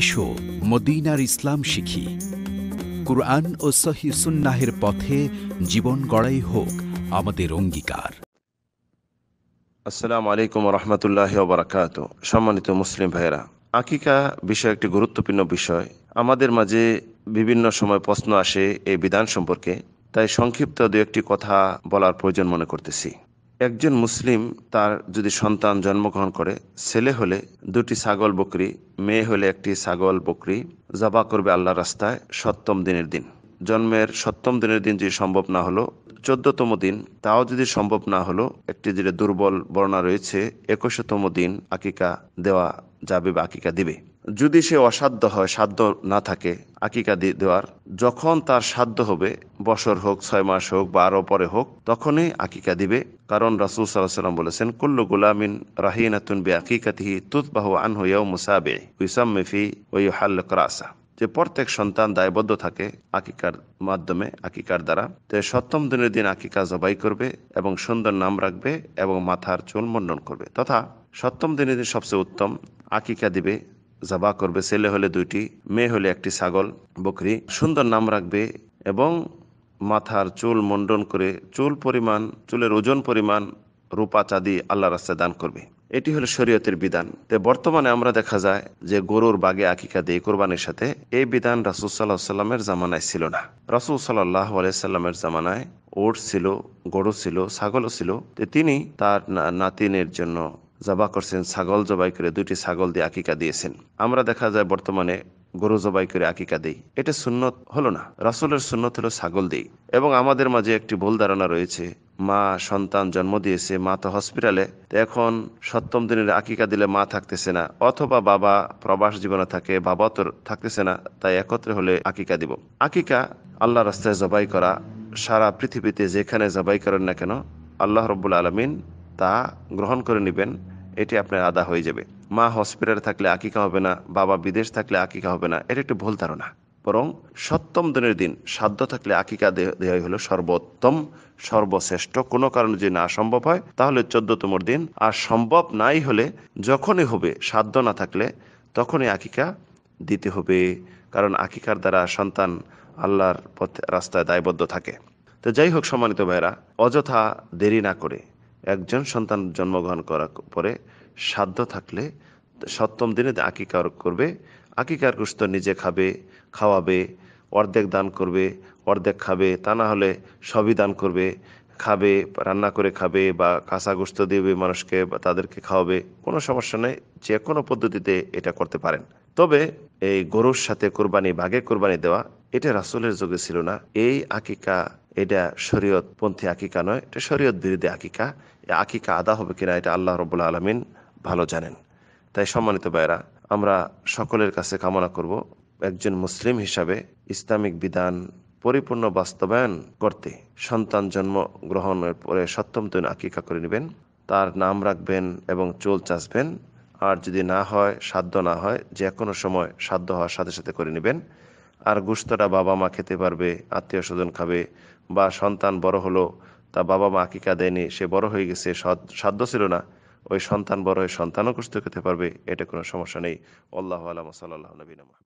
এসো মদিনার ইসলাম শিখি কুরআন ও সহি সুন্নাহের পথে জীবন গড়াই হোক আমাদের অঙ্গীকার আসসালাম আলাইকুম রহমতুল্লাহ বারাকাত সম্মানিত মুসলিম ভাইরা আকিকা বিষয় একটি গুরুত্বপূর্ণ বিষয় আমাদের মাঝে বিভিন্ন সময় প্রশ্ন আসে এই বিধান সম্পর্কে তাই সংক্ষিপ্ত দু একটি কথা বলার প্রয়োজন মনে করতেছি একজন মুসলিম তার যদি সন্তান জন্মগ্রহণ করে ছেলে হলে দুটি ছাগল বকরি মেয়ে হলে একটি ছাগল বকরি জবা করবে আল্লাহ রাস্তায় সপ্তম দিনের দিন জন্মের সপ্তম দিনের দিন যদি সম্ভব না হলো চোদ্দতম দিন তাও যদি সম্ভব না হলো একটি যেটা দুর্বল বর্ণনা রয়েছে একুশতম দিন আকিকা দেওয়া যাবে বা আকিকা দিবে যদি সে অসাধ্য হয় সাধ্য না থাকে আকিকা দেওয়ার যখন তার সাধ্য হবে বছর হোক ছয় মাস হোক বা আরও পরে হোক তখনই আকিকা দিবে কারণ রাসুল সাল্লাহ সাল্লাম বলেছেন কুল্লু গুলামিন আতুন বে আকিকা আকিকাতিহি তুতবাহু আন হইয়াও মুসাবে মেফি ওই হাল্ল করা যে প্রত্যেক সন্তান দায়বদ্ধ থাকে আকিকার মাধ্যমে আকিকার দ্বারা তে সপ্তম দিনের দিন আকিকা জবাই করবে এবং সুন্দর নাম রাখবে এবং মাথার চুল মন্ডন করবে তথা সপ্তম দিনের দিন সবচেয়ে উত্তম আকিকা দিবে জবা করবে ছেলে হলে দুইটি মেয়ে হলে একটি ছাগল বকরি সুন্দর নাম রাখবে এবং মাথার চুল মন্ডন করে চুল পরিমাণ চুলের ওজন পরিমাণ রূপা চাঁদি আল্লাহ রাস্তায় দান করবে এটি হলো শরীয়তের বিধান তে বর্তমানে আমরা দেখা যায় যে গরুর বাগে আকিকা দিয়ে কোরবানির সাথে এই বিধান রাসুল সাল্লাহ সাল্লামের জামানায় ছিল না রাসুল সাল্লাহ আলাইসাল্লামের জামানায় ওট ছিল গরু ছিল ছাগলও ছিল তিনি তার নাতিনের জন্য জবা করছেন ছাগল জবাই করে দুইটি ছাগল দিয়ে আকিকা দিয়েছেন আমরা দেখা যায় বর্তমানে গরু জবাই করে আকিকা দেই এটা সুন্নত হলো না রাসুলের সুন্নত হলো ছাগল দেই এবং আমাদের মাঝে একটি ভুল ধারণা রয়েছে মা সন্তান জন্ম দিয়েছে মা তো হসপিটালে এখন সপ্তম দিনের আকিকা দিলে মা থাকতেছে না অথবা বাবা প্রবাস জীবনে থাকে বাবা তো থাকতেছে না তাই একত্রে হলে আকিকা দিব আকিকা আল্লাহ রাস্তায় জবাই করা সারা পৃথিবীতে যেখানে জবাই করেন না কেন আল্লাহ রব্বুল আলমিন তা গ্রহণ করে নেবেন এটি আপনার আদা হয়ে যাবে মা হসপিটালে থাকলে আকিকা হবে না বাবা বিদেশ থাকলে আকিকা হবে না এটা একটু ভুল ধারণা বরং সপ্তম দিনের দিন সাধ্য থাকলে আকিকা দেওয়াই হলো সর্বোত্তম সর্বশ্রেষ্ঠ কোনো কারণে যদি না সম্ভব হয় তাহলে চোদ্দতমর দিন আর সম্ভব নাই হলে যখনই হবে সাধ্য না থাকলে তখনই আকিকা দিতে হবে কারণ আকিকার দ্বারা সন্তান আল্লাহর পথে রাস্তায় দায়বদ্ধ থাকে তো যাই হোক সম্মানিত ভাইরা অযথা দেরি না করে একজন সন্তান জন্মগ্রহণ করার পরে সাধ্য থাকলে সপ্তম দিনে আকিকার করবে আকিকার কুস্ত নিজে খাবে খাওয়াবে অর্ধেক দান করবে অর্ধেক খাবে তা না হলে সবই দান করবে খাবে রান্না করে খাবে বা কাঁচা গোস্ত দেবে মানুষকে বা তাদেরকে খাওয়াবে কোনো সমস্যা নেই যে কোনো পদ্ধতিতে এটা করতে পারেন তবে এই গরুর সাথে কোরবানি বাঘে কোরবানি দেওয়া এটা রাসুলের যুগে ছিল না এই আকিকা এটা শরীয়তপন্থী আকিকা নয় এটা শরীয়ত বিরোধী আকিকা আকিকা আদা হবে কিনা এটা আল্লাহ রবুল আলমিন ভালো জানেন তাই সম্মানিত ভাইরা আমরা সকলের কাছে কামনা করব একজন মুসলিম হিসাবে ইসলামিক বিধান পরিপূর্ণ বাস্তবায়ন করতে সন্তান জন্ম গ্রহণের পরে সপ্তম তৈরি আকিকা করে নেবেন তার নাম রাখবেন এবং চোল চাষবেন আর যদি না হয় সাধ্য না হয় যে কোনো সময় সাধ্য হওয়ার সাথে সাথে করে নেবেন আর গুস্তটা বাবা মা খেতে পারবে আত্মীয় স্বজন খাবে বা সন্তান বড় হলো তা বাবা মা আকিকা দেয়নি সে বড় হয়ে গেছে সাধ্য ছিল না ওই সন্তান বড় হয়ে সন্তানও গুস্ত খেতে পারবে এটা কোনো সমস্যা নেই আল্লাহ আলম সাল্লাহ নবীন